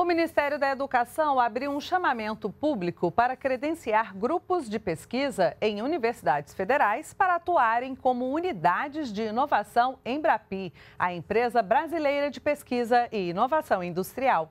O Ministério da Educação abriu um chamamento público para credenciar grupos de pesquisa em universidades federais para atuarem como unidades de inovação Embrapi, a empresa brasileira de pesquisa e inovação industrial.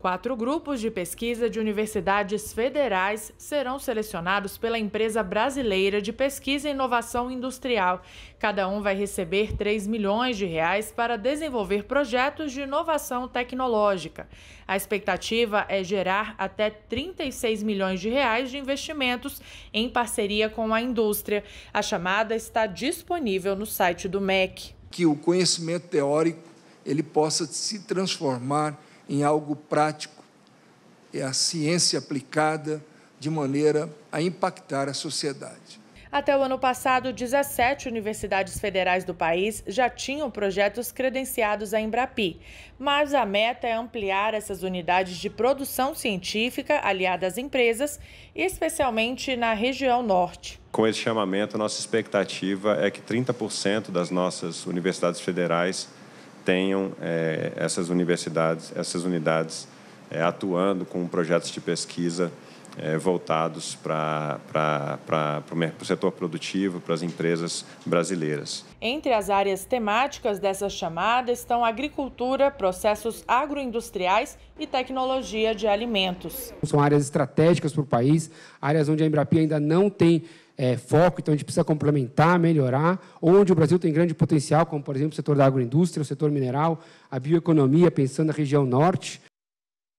Quatro grupos de pesquisa de universidades federais serão selecionados pela empresa brasileira de pesquisa e inovação industrial. Cada um vai receber 3 milhões de reais para desenvolver projetos de inovação tecnológica. A expectativa é gerar até 36 milhões de reais de investimentos em parceria com a indústria. A chamada está disponível no site do MEC. Que o conhecimento teórico ele possa se transformar em algo prático, é a ciência aplicada de maneira a impactar a sociedade. Até o ano passado, 17 universidades federais do país já tinham projetos credenciados à Embrapi, mas a meta é ampliar essas unidades de produção científica aliadas às empresas, especialmente na região norte. Com esse chamamento, nossa expectativa é que 30% das nossas universidades federais tenham é, essas universidades, essas unidades é, atuando com projetos de pesquisa é, voltados para o setor produtivo, para as empresas brasileiras. Entre as áreas temáticas dessa chamada estão agricultura, processos agroindustriais e tecnologia de alimentos. São áreas estratégicas para o país, áreas onde a Embrapi ainda não tem é, foco, então a gente precisa complementar, melhorar, onde o Brasil tem grande potencial, como, por exemplo, o setor da agroindústria, o setor mineral, a bioeconomia, pensando na região norte,